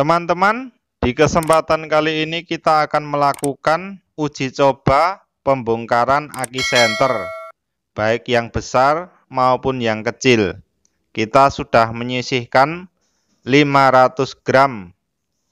Teman-teman, di kesempatan kali ini kita akan melakukan uji coba pembongkaran aki senter, baik yang besar maupun yang kecil. Kita sudah menyisihkan 500 gram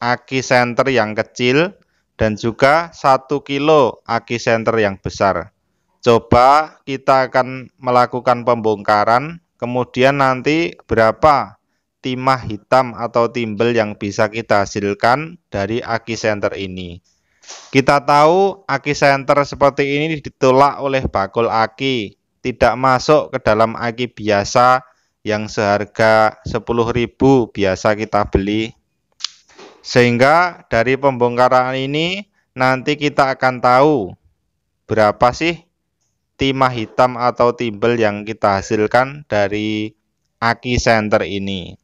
aki senter yang kecil dan juga 1 kilo aki senter yang besar. Coba kita akan melakukan pembongkaran, kemudian nanti berapa timah hitam atau timbel yang bisa kita hasilkan dari aki center ini. Kita tahu aki center seperti ini ditolak oleh bakul aki, tidak masuk ke dalam aki biasa yang seharga 10.000 biasa kita beli. Sehingga dari pembongkaran ini nanti kita akan tahu berapa sih timah hitam atau timbel yang kita hasilkan dari aki center ini.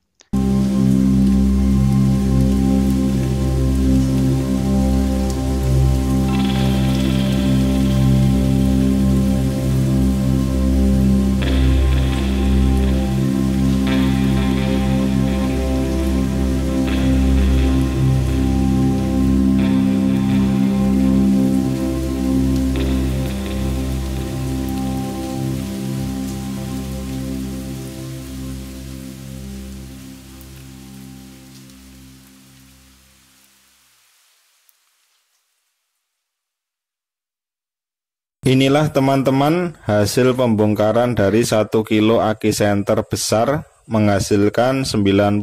Inilah teman-teman hasil pembongkaran dari 1 kilo aki senter besar menghasilkan 98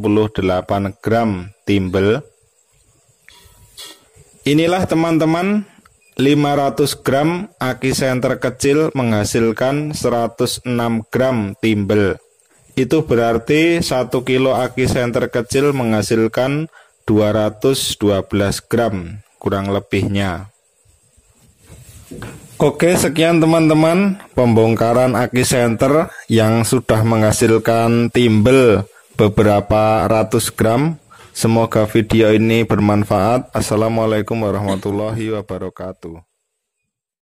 gram timbel. Inilah teman-teman 500 gram aki senter kecil menghasilkan 106 gram timbel. Itu berarti 1 kilo aki senter kecil menghasilkan 212 gram kurang lebihnya. Oke, sekian teman-teman pembongkaran aki center yang sudah menghasilkan timbel beberapa ratus gram. Semoga video ini bermanfaat. Assalamualaikum warahmatullahi wabarakatuh.